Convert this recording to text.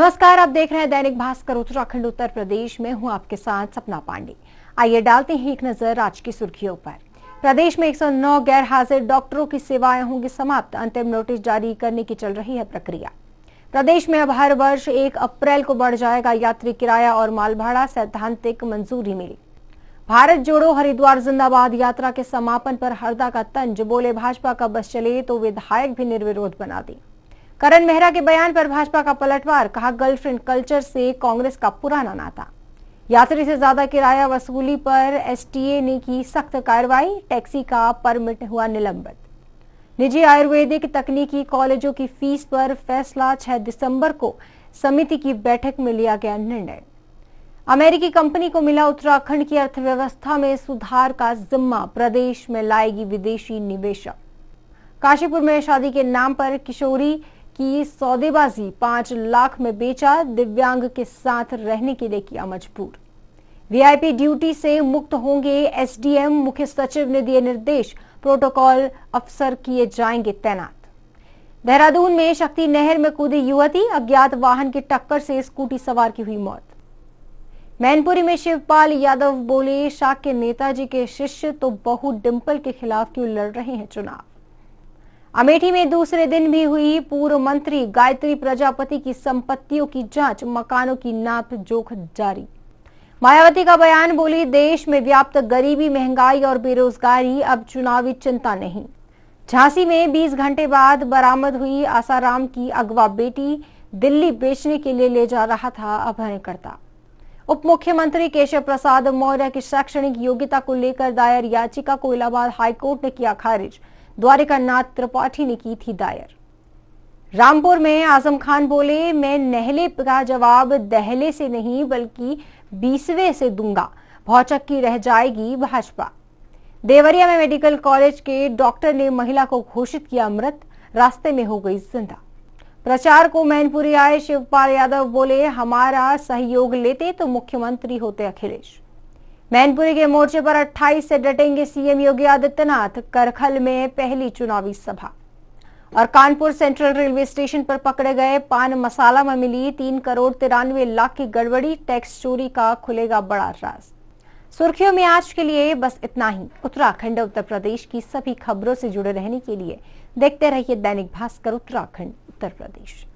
नमस्कार आप देख रहे हैं दैनिक भास्कर उत्तराखंड उत्तर प्रदेश में हूं आपके साथ सपना पांडे आइए डालते हैं एक नजर आज की सुर्खियों पर प्रदेश में 109 गैर हाजिर डॉक्टरों की सेवाएं होंगी समाप्त अंतिम नोटिस जारी करने की चल रही है प्रक्रिया प्रदेश में अब हर वर्ष एक अप्रैल को बढ़ जाएगा यात्री किराया और माल भाड़ा सैद्धांतिक मंजूरी मिली भारत जोड़ो हरिद्वार जिंदाबाद यात्रा के समापन पर हरदा का तंज बोले भाजपा का बस चले तो विधायक भी निर्विरोध बना दी करण मेहरा के बयान पर भाजपा का पलटवार कहा गर्लफ्रेंड कल्चर से कांग्रेस का पुराना नाता यात्री से ज्यादा किराया वसूली पर एसटीए ने की सख्त कार्रवाई टैक्सी का परमिट हुआ निलंबित निजी आयुर्वेदिक तकनीकी कॉलेजों की फीस पर फैसला 6 दिसंबर को समिति की बैठक में लिया गया निर्णय अमेरिकी कंपनी को मिला उत्तराखंड की अर्थव्यवस्था में सुधार का जिम्मा प्रदेश में लाएगी विदेशी निवेशक काशीपुर में शादी के नाम पर किशोरी की सौदेबाजी पांच लाख में बेचा दिव्यांग के साथ रहने के लिए किया मजबूर वीआईपी ड्यूटी से मुक्त होंगे एसडीएम मुख्य सचिव ने दिए निर्देश प्रोटोकॉल अफसर किए जाएंगे तैनात देहरादून में शक्ति नहर में कूदी युवती अज्ञात वाहन की टक्कर से स्कूटी सवार की हुई मौत मैनपुरी में शिवपाल यादव बोले शाह के नेताजी के शिष्य तो बहु डिम्पल के खिलाफ क्यों लड़ रहे हैं चुनाव अमेठी में दूसरे दिन भी हुई पूर्व मंत्री गायत्री प्रजापति की संपत्तियों की जांच मकानों की नाप जोख जारी मायावती का बयान बोली देश में व्याप्त गरीबी महंगाई और बेरोजगारी अब चुनावी चिंता नहीं झांसी में 20 घंटे बाद बरामद हुई आसाराम की अगवा बेटी दिल्ली बेचने के लिए ले जा रहा था अभयकर्ता उप मुख्यमंत्री केशव प्रसाद मौर्य की शैक्षणिक योग्यता को लेकर दायर याचिका को इलाहाबाद हाईकोर्ट ने किया खारिज द्वारिकानाथ त्रिपाठी ने की थी दायर रामपुर में आजम खान बोले मैं नहले का जवाब दहले से नहीं बल्कि बीसवे से दूंगा भौचक की रह जाएगी भाजपा देवरिया में मेडिकल कॉलेज के डॉक्टर ने महिला को घोषित किया मृत रास्ते में हो गई जिंदा प्रचार को मैनपुरी आए शिवपाल यादव बोले हमारा सहयोग लेते तो मुख्यमंत्री होते अखिलेश मैनपुरी के मोर्चे पर 28 से डटेंगे सीएम योगी आदित्यनाथ करखल में पहली चुनावी सभा और कानपुर सेंट्रल रेलवे स्टेशन पर पकड़े गए पान मसाला में मिली तीन करोड़ तिरानवे लाख की गड़बड़ी टैक्स चोरी का खुलेगा बड़ा राज सुर्खियों में आज के लिए बस इतना ही उत्तराखंड उत्तर प्रदेश की सभी खबरों से जुड़े रहने के लिए देखते रहिए दैनिक भास्कर उत्तराखंड उत्तर प्रदेश